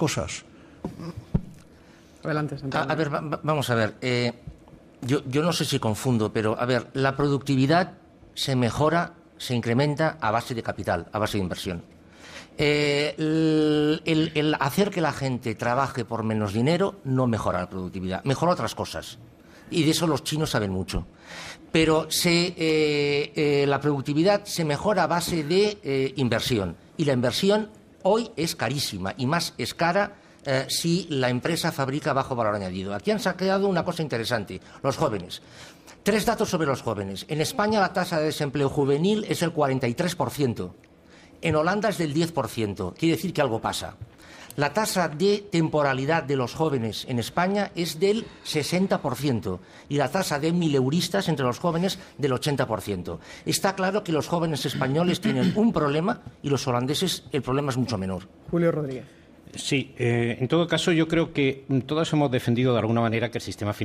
cosas. Adelante, a, ver, vamos a ver. Eh, yo, yo no sé si confundo, pero a ver, la productividad se mejora, se incrementa a base de capital, a base de inversión. Eh, el, hacer que la gente trabaje por menos dinero no mejora la productividad, mejora otras cosas. Y de eso los chinos saben mucho. Pero se, eh, la productividad se mejora a base de inversión. Y la inversión hoy es carísima y más es cara eh, si la empresa fabrica bajo valor añadido. Aquí han saqueado una cosa interesante, los jóvenes. Tres datos sobre los jóvenes. En España la tasa de desempleo juvenil es el 43%. En Holanda es del 10%. Quiere decir que algo pasa. La tasa de temporalidad de los jóvenes en España es del 60% y la tasa de mileuristas entre los jóvenes del 80%. Está claro que los jóvenes españoles tienen un problema y los holandeses el problema es mucho menor. Julio Rodríguez. Sí, eh, en todo caso yo creo que todos hemos defendido de alguna manera que el sistema financiero